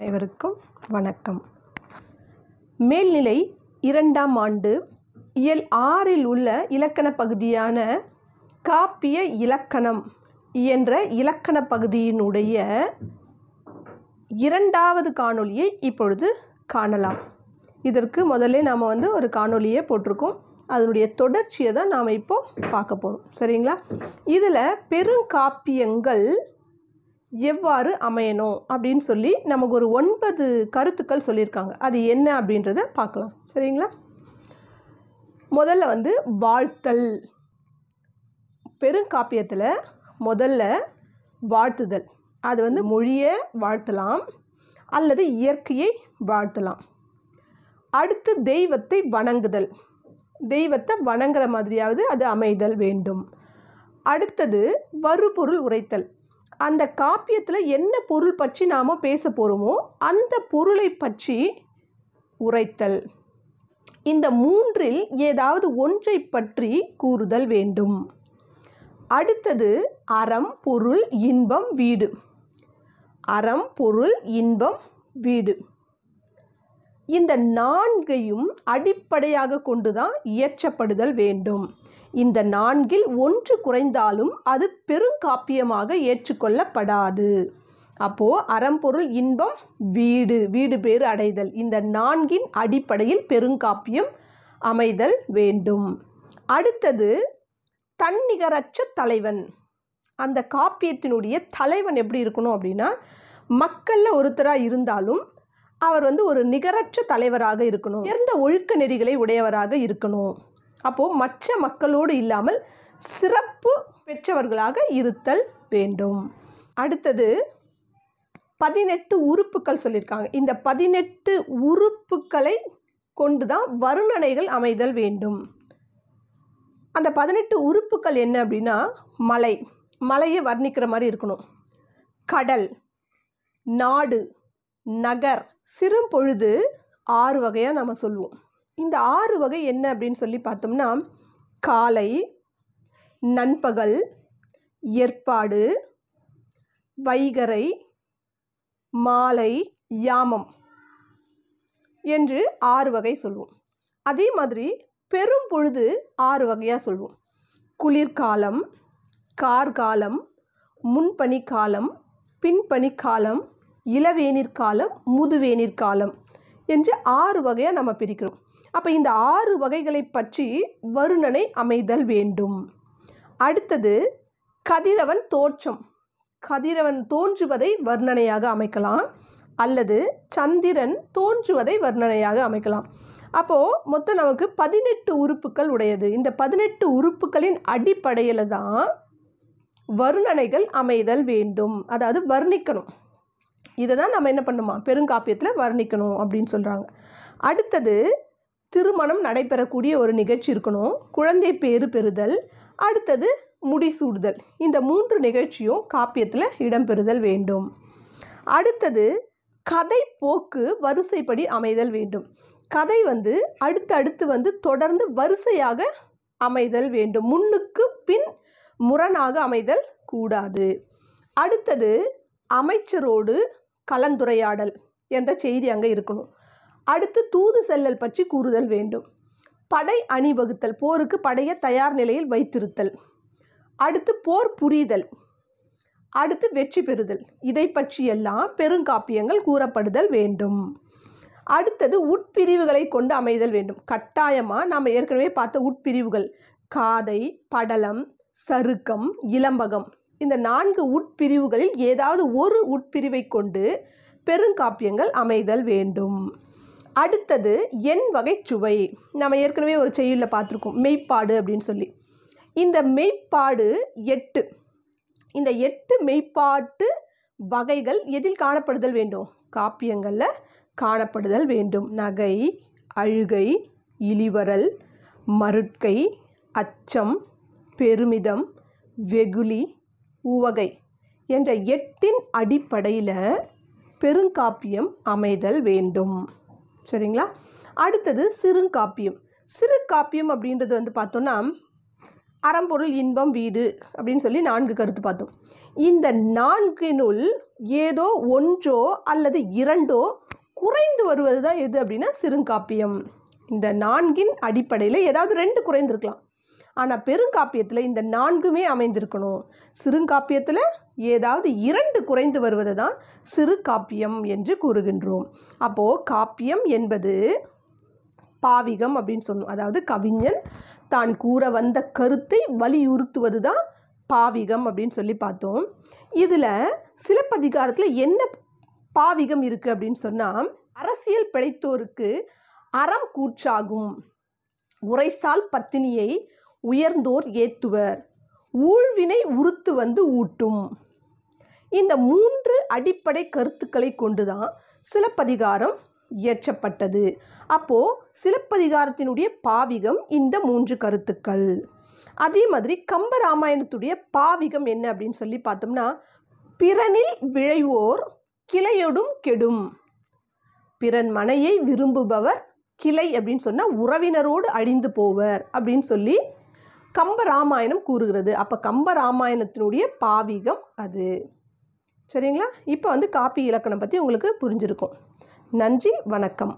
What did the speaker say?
அனைவருக்கும் வணக்கம் மேல்நிலை இரண்டாம் ஆண்டு இயல் ஆறில் உள்ள இலக்கண பகுதியான காப்பிய இலக்கணம் என்ற இலக்கண பகுதியினுடைய இரண்டாவது காணொலியை இப்பொழுது காணலாம் இதற்கு முதல்ல நாம் வந்து ஒரு காணொலியை போட்டிருக்கோம் அதனுடைய தொடர்ச்சியை தான் நாம் இப்போது பார்க்க போகிறோம் சரிங்களா இதில் பெருங்காப்பியங்கள் எவ்வாறு அமையணும் அப்படின்னு சொல்லி நமக்கு ஒரு ஒன்பது கருத்துக்கள் சொல்லியிருக்காங்க அது என்ன அப்படின்றத பார்க்கலாம் சரிங்களா முதல்ல வந்து வாழ்த்தல் பெருங்காப்பியத்தில் முதல்ல வாழ்த்துதல் அது வந்து மொழியை வாழ்த்தலாம் அல்லது இயற்கையை வாழ்த்தலாம் அடுத்து தெய்வத்தை வணங்குதல் தெய்வத்தை வணங்குற மாதிரியாவது அது அமைதல் வேண்டும் அடுத்தது வறுபொருள் உரைத்தல் அந்த காப்பியத்தில் என்ன பொருள் பற்றி நாம் பேச போகிறோமோ அந்த பொருளை பற்றி உரைத்தல் இந்த மூன்றில் ஏதாவது ஒன்றை பற்றி கூறுதல் வேண்டும் அடுத்தது அறம் பொருள் இன்பம் வீடு அறம் பொருள் இன்பம் வீடு இந்த நான்கையும் அடிப்படையாக கொண்டுதான் இயற்றப்படுதல் வேண்டும் இந்த நான்கில் ஒன்று குறைந்தாலும் அது பெருங்காப்பியமாக ஏற்றுக்கொள்ளப்படாது அப்போது அறம்பொருள் இன்பம் வீடு வீடு பேறு அடைதல் இந்த நான்கின் அடிப்படையில் பெருங்காப்பியம் அமைதல் வேண்டும் அடுத்தது தன்னிகரற்ற தலைவன் அந்த காப்பியத்தினுடைய தலைவன் எப்படி இருக்கணும் அப்படின்னா மக்களில் ஒருத்தராக இருந்தாலும் அவர் வந்து ஒரு நிகரற்ற தலைவராக இருக்கணும் உயர்ந்த ஒழுக்க நெறிகளை உடையவராக இருக்கணும் அப்போது மற்ற மக்களோடு இல்லாமல் சிறப்பு பெற்றவர்களாக இருத்தல் வேண்டும் அடுத்தது பதினெட்டு உறுப்புக்கள் சொல்லியிருக்காங்க இந்த பதினெட்டு உறுப்புக்களை கொண்டு தான் வருணனைகள் அமைதல் வேண்டும் அந்த பதினெட்டு உறுப்புக்கள் என்ன அப்படின்னா மலை மலையை வர்ணிக்கிற மாதிரி இருக்கணும் கடல் நாடு நகர் சிறும் பொழுது ஆறு வகையாக நம்ம சொல்லுவோம் இந்த ஆறு வகை என்ன அப்படின்னு சொல்லி பார்த்தோம்னா காலை நண்பகல் ஏற்பாடு வைகரை மாலை யாமம் என்று ஆறு வகை சொல்வோம் அதே மாதிரி பெரும் பொழுது ஆறு வகையாக சொல்வோம் குளிர்காலம் கார்காலம் முன்பனிக்காலம் பின்பனிக்காலம் இளவேநீர் காலம் என்று ஆறு வகையாக நம்ம பிரிக்கிறோம் அப்போ இந்த ஆறு வகைகளை பற்றி வருணனை அமைதல் வேண்டும் அடுத்தது கதிரவன் தோற்றம் கதிரவன் தோன்றுவதை வர்ணனையாக அமைக்கலாம் அல்லது சந்திரன் தோன்றுவதை வர்ணனையாக அமைக்கலாம் அப்போது மொத்தம் நமக்கு பதினெட்டு உறுப்புகள் உடையது இந்த பதினெட்டு உறுப்புகளின் அடிப்படையில் தான் வருணனைகள் அமைதல் வேண்டும் அதாவது வர்ணிக்கணும் இதை தான் நம்ம என்ன பண்ணுமா பெருங்காப்பியத்தில் வர்ணிக்கணும் அப்படின்னு சொல்கிறாங்க அடுத்தது திருமணம் நடைபெறக்கூடிய ஒரு நிகழ்ச்சி இருக்கணும் குழந்தை பேறு பெறுதல் அடுத்தது முடிசூடுதல் இந்த மூன்று நிகழ்ச்சியும் காப்பியத்தில் இடம்பெறுதல் வேண்டும் அடுத்தது கதை போக்கு வரிசைப்படி அமைதல் வேண்டும் கதை வந்து அடுத்தடுத்து வந்து தொடர்ந்து வரிசையாக அமைதல் வேண்டும் முன்னுக்கு பின் முரணாக அமைதல் கூடாது அடுத்தது அமைச்சரோடு கலந்துரையாடல் என்ற செய்தி அங்கே இருக்கணும் அடுத்து தூது செல்லல் பற்றி கூறுதல் வேண்டும் படை அணிவகுத்தல் போருக்கு படையை தயார் நிலையில் வைத்திருத்தல் அடுத்து போர் புரிதல் அடுத்து வெற்றி பெறுதல் இதை பற்றியெல்லாம் பெருங்காப்பியங்கள் கூறப்படுதல் வேண்டும் அடுத்தது உட்பிரிவுகளை கொண்டு அமைதல் வேண்டும் கட்டாயமாக நாம் ஏற்கனவே பார்த்த உட்பிரிவுகள் காதை படலம் சருக்கம் இளம்பகம் இந்த நான்கு உட்பிரிவுகளில் ஏதாவது ஒரு உட்பிரிவை கொண்டு பெருங்காப்பியங்கள் அமைதல் வேண்டும் அடுத்தது என் வகை சுவை நம்ம ஏற்கனவே ஒரு செயலில் பார்த்துருக்கோம் மெய்ப்பாடு அப்படின்னு சொல்லி இந்த மெய்ப்பாடு எட்டு இந்த எட்டு மெய்ப்பாட்டு வகைகள் எதில் காணப்படுதல் வேண்டும் காப்பியங்களில் காணப்படுதல் வேண்டும் நகை அழுகை இழிவரல் மருட்கை அச்சம் பெருமிதம் வெகுளி உவகை என்ற எட்டின் அடிப்படையில் பெருங்காப்பியம் அமைதல் வேண்டும் சரிங்களா அடுத்தது சிறுங்காப்பியம் சிறு காப்பியம் அப்படின்றது வந்து பார்த்தோன்னா அறம்பொருள் இன்பம் வீடு அப்படின்னு சொல்லி நான்கு கருத்து பார்த்தோம் இந்த நான்கினுள் ஏதோ ஒன்றோ அல்லது இரண்டோ குறைந்து வருவது தான் எது அப்படின்னா சிறுங்காப்பியம் இந்த நான்கின் அடிப்படையில் ஏதாவது ரெண்டு குறைந்திருக்கலாம் ஆனால் பெருங்காப்பியத்தில் இந்த நான்குமே அமைந்திருக்கணும் சிறுங்காப்பியத்தில் ஏதாவது இரண்டு குறைந்து வருவது தான் சிறு காப்பியம் என்று கூறுகின்றோம் அப்போது காப்பியம் என்பது பாவிகம் அப்படின்னு சொல்லணும் அதாவது கவிஞன் தான் கூற வந்த கருத்தை வலியுறுத்துவது தான் பாவிகம் அப்படின்னு சொல்லி பார்த்தோம் இதில் சிலப்பதிகாரத்தில் என்ன பாவிகம் இருக்குது அப்படின்னு சொன்னால் அரசியல் பிழைத்தோருக்கு அறம் கூற்றாகும் உரைசால் பத்தினியை உயர்ந்தோர் ஏத்துவர் ஊழ்வினை உறுத்து வந்து ஊட்டும் இந்த மூன்று அடிப்படை கருத்துக்களை கொண்டுதான் சிலப்பதிகாரம் இயற்றப்பட்டது அப்போ சிலப்பதிகாரத்தினுடைய பாவிகம் இந்த மூன்று கருத்துக்கள் அதே மாதிரி கம்பராமாயணத்துடைய பாவிகம் என்ன அப்படின்னு சொல்லி பார்த்தோம்னா பிறனில் விழைவோர் கிளையொடும் கெடும் பிறன் மனையை விரும்புபவர் கிளை அப்படின்னு சொன்னால் உறவினரோடு அழிந்து போவர் அப்படின்னு சொல்லி கம்ப ராமாயணம் கூறுகிறது அப்போ கம்ப ராமாயணத்தினுடைய பாவிகம் அது சரிங்களா இப்போ வந்து காப்பி இலக்கணம் பற்றி உங்களுக்கு புரிஞ்சிருக்கும் நன்றி வணக்கம்